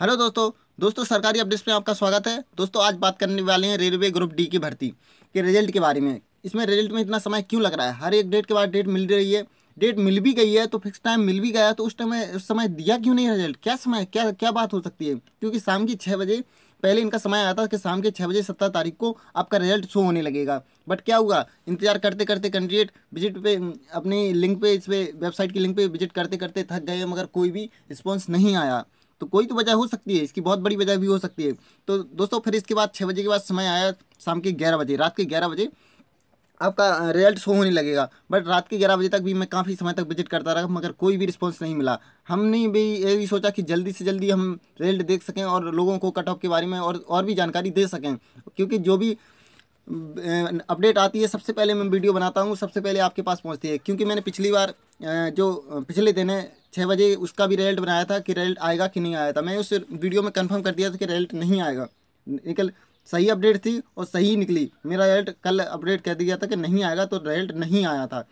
hello दोस्तों दोस्तों सरकारी अपडेट्स में आपका स्वागत है दोस्तों आज बात करने वाले हैं रेलवे ग्रुप डी की भर्ती के रिजल्ट के बारे में इसमें रिजल्ट में इतना समय क्यों लग रहा है हर एक डेट के बाद डेट मिल रही है डेट मिल भी गई है तो फिक्स टाइम मिल भी गया तो उस टाइम उस समय दिया क्यों नहीं रिजल्ट क्या समय क्या क्या बात हो सकती है क्योंकि शाम की छः बजे पहले इनका समय आया था कि शाम के छः बजे सत्रह तारीख को आपका रिजल्ट शो होने लगेगा बट क्या हुआ इंतजार करते करते कैंडिडेट विजिट पे अपनी लिंक पे इस पर वेबसाइट की लिंक पे विजिट करते करते थक गए मगर कोई भी रिस्पॉन्स नहीं आया तो कोई तो वजह हो सकती है इसकी बहुत बड़ी वजह भी हो सकती है तो दोस्तों फिर इसके बाद छः बजे के बाद समय आया शाम के ग्यारह बजे रात के ग्यारह बजे आपका रिजल्ट शो होने लगेगा बट रात के ग्यारह बजे तक भी मैं काफ़ी समय तक विजिट करता रहा मगर कोई भी रिस्पॉन्स नहीं मिला हमने भी ये भी सोचा कि जल्दी से जल्दी हम रिजल्ट देख सकें और लोगों को कट ऑफ के बारे में और और भी जानकारी दे सकें क्योंकि जो भी अपडेट आती है सबसे पहले मैं वीडियो बनाता हूँ सबसे पहले आपके पास पहुँचती है क्योंकि मैंने पिछली बार जो पिछले दिन है छः बजे उसका भी रिजल्ट बनाया था कि रिजल्ट आएगा कि नहीं आया था मैं उस वीडियो में कंफर्म कर दिया था कि रिजल्ट नहीं आएगा निकल सही अपडेट थी और सही निकली मेरा रिजल्ट कल अपडेट कर दिया था कि नहीं आएगा तो रिजल्ट नहीं आया था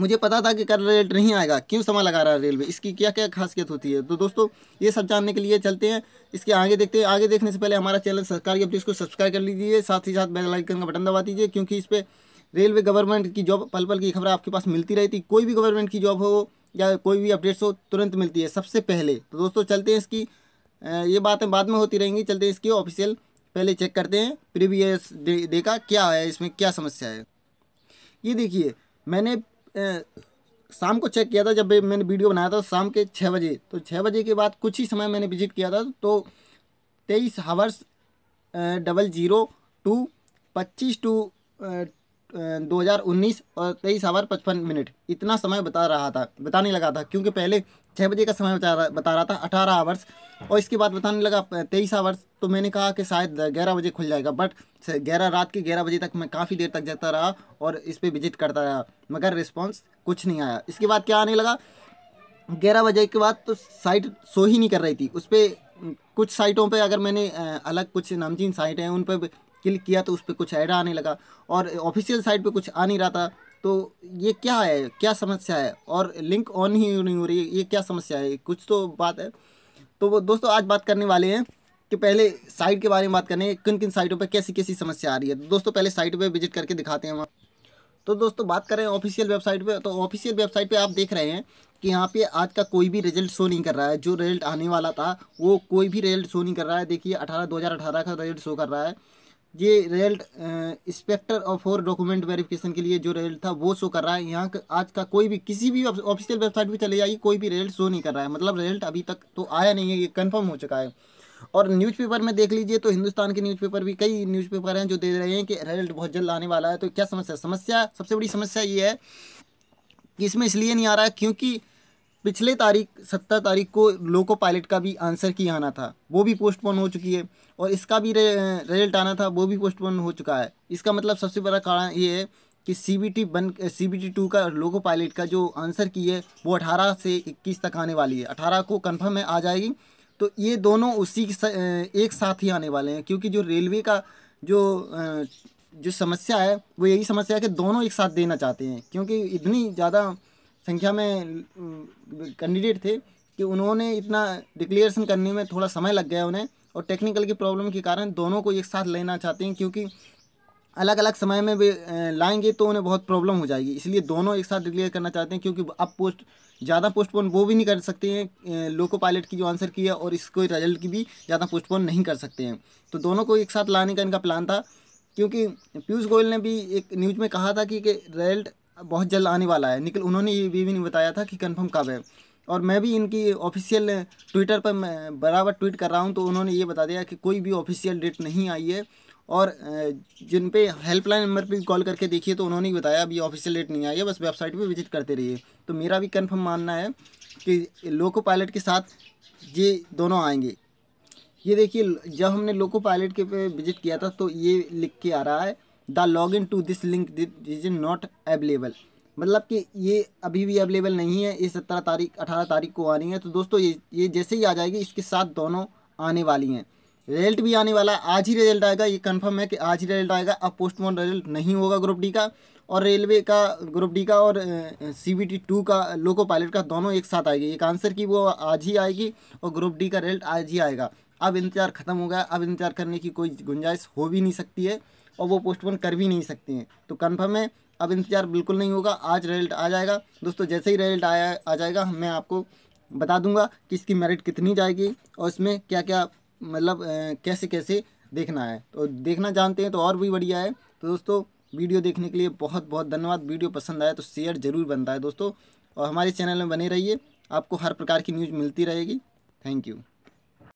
मुझे पता था कि कल रेट नहीं आएगा क्यों समय लगा रहा है रेलवे इसकी क्या क्या खासियत होती है तो दोस्तों ये सब जानने के लिए चलते हैं इसके आगे देखते हैं आगे देखने से पहले हमारा चैनल सरकार की अपडेट्स को सब्सक्राइब कर लीजिए साथ ही साथ बेल आइकन का बटन दबा दीजिए क्योंकि इस पर रेलवे गवर्नमेंट की जॉब पल पल की खबर आपके पास मिलती रहती कोई भी गवर्नमेंट की जॉब हो या कोई भी अपडेट्स हो तुरंत मिलती है सबसे पहले तो दोस्तों चलते हैं इसकी ये बातें बाद में होती रहेंगी चलते हैं इसकी ऑफिशियल पहले चेक करते हैं प्रीवियस डे का क्या है इसमें क्या समस्या है ये देखिए मैंने शाम को चेक किया था जब मैंने वीडियो बनाया था शाम के छः बजे तो छः बजे के बाद कुछ ही समय मैंने विजिट किया था तो तेईस हावर्स डबल जीरो टू पच्चीस टू 2019 और तेईस आवर पचपन मिनट इतना समय बता रहा था बताने लगा था क्योंकि पहले छः बजे का समय बता रहा बता रहा था अठारह आवर्स और इसके बाद बताने लगा तेईस आवर्स तो मैंने कहा कि शायद ग्यारह बजे खुल जाएगा बट ग्यारह रात के ग्यारह बजे तक मैं काफ़ी देर तक जाता रहा और इस पर विजिट करता रहा मगर रिस्पॉन्स कुछ नहीं आया इसके बाद क्या आने लगा ग्यारह बजे के बाद तो साइट शो ही नहीं कर रही थी उस पर कुछ साइटों पे अगर मैंने अलग कुछ नामचीन साइट हैं उन पर क्लिक किया तो उस पर कुछ ऐड आने लगा और ऑफिशियल साइट पर कुछ आ नहीं रहा था तो ये क्या है क्या समस्या है और लिंक ऑन ही नहीं हो रही है ये क्या समस्या है कुछ तो बात है तो वो दोस्तों आज बात करने वाले हैं कि पहले साइट के बारे में बात करें किन किन साइटों पर कैसी कैसी समस्या आ रही है दोस्तों पहले साइट पर विजिट करके दिखाते हैं हम तो दोस्तों बात करें ऑफिशियल वेबसाइट पे तो ऑफिशियल वेबसाइट पे आप देख रहे हैं कि यहाँ पे आज का कोई भी रिजल्ट शो नहीं कर रहा है जो रिजल्ट आने वाला था वो कोई भी रिजल्ट शो नहीं कर रहा है देखिए अठारह दो हज़ार अठारह का रिजल्ट शो कर रहा है ये रिजल्ट इंस्पेक्टर ऑफ और डॉक्यूमेंट वेरिफिकेशन के लिए जो रिजल्ट था वो शो कर रहा है यहाँ आज का कोई भी किसी भी ऑफिशियल वेबसाइट पर चले जाइए कोई भी रिजल्ट शो नहीं कर रहा है मतलब रिजल्ट अभी तक तो आया नहीं है ये कन्फर्म हो चुका है और न्यूज़पेपर में देख लीजिए तो हिंदुस्तान के न्यूज़पेपर भी कई न्यूज़पेपर हैं जो दे रहे हैं कि रिजल्ट बहुत जल्द आने वाला है तो क्या समस्या समस्या सबसे बड़ी समस्या ये है कि इसमें इसलिए नहीं आ रहा है क्योंकि पिछले तारीख सत्तर तारीख को लोको पायलट का भी आंसर की आना था वो भी पोस्टपोन हो चुकी है और इसका भी रे, रिजल्ट आना था वो भी पोस्टपोन हो चुका है इसका मतलब सबसे बड़ा कारण ये है कि C B T one C B T two का लोको पायलट का जो आंसर की है वो अठारह से इक्कीस तक आने वाली है अठारह को कन्फर्म है आ जाएगी तो ये दोनों उसी एक साथ ही आने वाले हैं क्योंकि जो रेलवे का जो जो समस्या है वो यही समस्या है कि दोनों एक साथ देना चाहते हैं क्योंकि इतनी ज़्यादा संख्या में कैंडिडेट थे कि उन्होंने इतना डिक्लेरेशन करने में थोड़ा समय लग गया उन्हें और टेक्निकल की प्रॉब्लम के कारण दोनों को एक साथ लेना चाहते हैं क्योंकि अलग अलग समय में वे लाएंगे तो उन्हें बहुत प्रॉब्लम हो जाएगी इसलिए दोनों एक साथ डिक्लेयर करना चाहते हैं क्योंकि अब पोस्ट ज़्यादा पोस्टपोन वो भी नहीं कर सकते हैं लोको पायलट की जो आंसर की है और इसको रिजल्ट की भी ज़्यादा पोस्टपोन नहीं कर सकते हैं तो दोनों को एक साथ लाने का इनका प्लान था क्योंकि पीयूष गोयल ने भी एक न्यूज़ में कहा था कि, कि रिजल्ट बहुत जल्द आने वाला है निकल उन्होंने ये भी नहीं बताया था कि कन्फर्म कब है और मैं भी इनकी ऑफिशियल ट्विटर पर मैं बराबर ट्वीट कर रहा हूँ तो उन्होंने ये बता दिया कि कोई भी ऑफिशियल डेट नहीं आई है और जिन पे हेल्पलाइन नंबर पे कॉल करके देखिए तो उन्होंने बताया अभी ऑफिशियल डेट नहीं आई है बस वेबसाइट पे विजिट करते रहिए तो मेरा भी कन्फर्म मानना है कि लोको पायलट के साथ ये दोनों आएंगे ये देखिए जब हमने लोको पायलट के पे विजिट किया था तो ये लिख के आ रहा है the log in to this link is not available मतलब कि ये अभी भी अवेलेबल नहीं है ये सत्रह तारीख अठारह तारीख को आनी है तो दोस्तों ये ये जैसे ही आ जाएगी इसके साथ दोनों आने वाली हैं रिजल्ट भी आने वाला आज ही रिजल्ट आएगा ये कंफर्म है कि आज ही रिजल्ट आएगा अब पोस्टमार्टम रिजल्ट नहीं होगा ग्रुप डी का और रेलवे का ग्रुप डी का और सी बी टी टू का लोको पायलट का दोनों एक साथ आएगी एक आंसर की वो आज ही आएगी और ग्रुप डी का रिजल्ट आज ही आएगा अब इंतज़ार ख़त्म हो गया अब इंतज़ार करने की कोई गुंजाइश हो भी नहीं सकती है और वो पोस्टपोन कर भी नहीं सकती हैं तो कन्फर्म है अब इंतज़ार बिल्कुल नहीं होगा आज रिजल्ट आ जाएगा दोस्तों जैसे ही रिजल्ट आया आ जाएगा मैं आपको बता दूंगा कि इसकी मेरिट कितनी जाएगी और इसमें क्या क्या मतलब कैसे कैसे देखना है तो देखना जानते हैं तो और भी बढ़िया है तो दोस्तों वीडियो देखने के लिए बहुत बहुत धन्यवाद वीडियो पसंद आया तो शेयर ज़रूर बनता है दोस्तों और हमारे चैनल में बने रहिए आपको हर प्रकार की न्यूज़ मिलती रहेगी थैंक यू